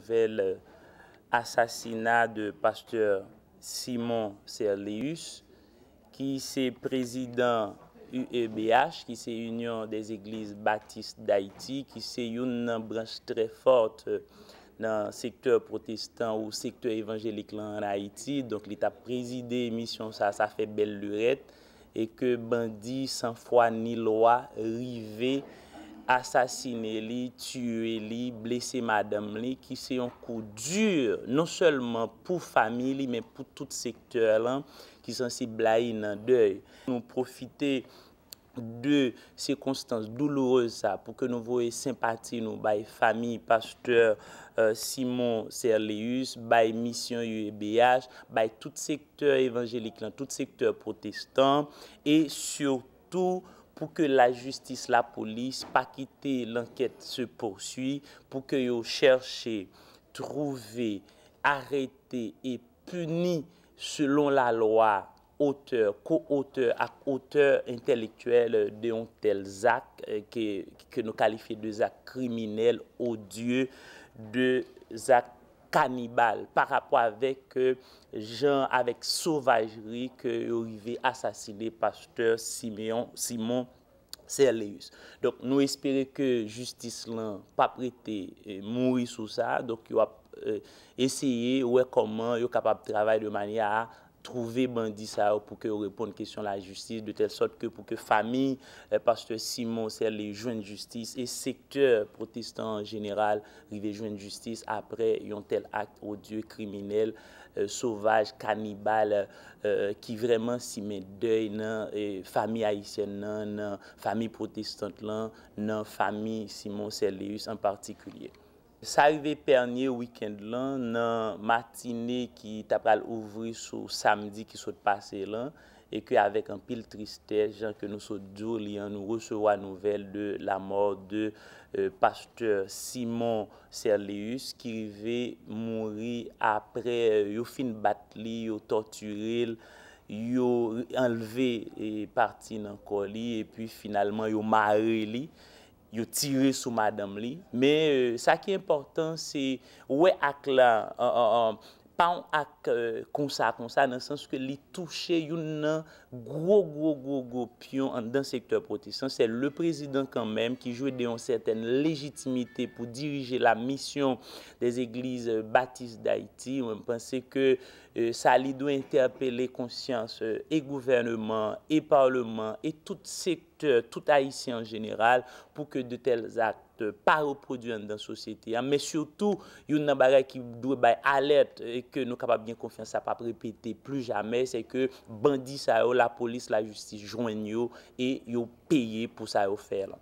nouvel euh, assassinat de pasteur Simon Serlius, qui c'est président UEBH, qui c'est Union des Églises Baptistes d'Haïti, qui c'est une branche très forte euh, dans le secteur protestant ou secteur évangélique en Haïti. Donc, l'État présidé mission ça, ça fait belle lurette et que bandits sans foi ni loi, rivés asasine li, tue li, blese madame li, ki se yon kou dure, non selman pou fami li, men pou tout sektor lan, ki san se blaye nan dey. Nou profite de sekonstans douloureza pou ke nou vowe sempati nou bay fami, pasteur euh, Simon Serleius, bay misyon UBH, e bay tout sektor evanjelik lan, tout sektor protestant, e surtout, pour que la justice, la police, pas quitter l'enquête se poursuit, pour que yo trouvent, trouver, et punissent, selon la loi auteur, co-auteur auteur intellectuel de un tel euh, que, que nous qualifions de criminels odieux, de actes kanibal, par rapport avec gens, euh, avec sauvagerie que y'aurivé assassiner Pasteur Simon Serleius. Donc, nou espérez que justice l'un pa prête euh, mourir sous ça. Donc, y'aurait euh, essayé, y'aurait comment, y'aurait capable de travail de manière Trouve bandi sa ou pou ke ou reponde kesyon la justis de euh, tel sot ke pou ke fami pastor Simon Serli, juen de justis, e sektor protestant general, rive juen de justis apre yon tel akte ou dieu kriminel, sovaj, kanibal, ki vreman si mè dèy nan fami Haitien nan, nan fami protestant lan, nan fami Simon Serlius an partikulye. Sa rive pernyè wikend lan nan matine ki tapal ouvri sou samdi ki sot pase lan e ki avek an pil tristèj jan ke nou sot djou li an nou resowa nouvel de la mor de euh, pasteur Simon Serleus ki rive mouri apre euh, yo fin bat li, yo torturil, yo enleve e, parti nan koli e pi finalman yo mare li yo tire sou madam li. Me, sa ki important, se we ak la, an, an, an, pa euh, on ak konsa konsa nan sens ke li touche yon nan gro gro gro gro pyon an dan sektor protestant. Se le prezident kan menm ki jwede yon seten legitimite pou dirije la misyon des eglise batis d'Haïti, ou an pense ke sa euh, li dou interpele konsyans e euh, gouvernement, e parlement, e tout sektor, tout Haïti en general pou ke de tel ak. Euh, pa reproduyen dan sosyete. Mè surtout, yon nan bagay ki dwe bay alert, ke nou kapap gen konfyan sa pap repete plu jame, se ke bandi sa yo, la polis, la justi jwen yo, e yo peye pou sa yo fel.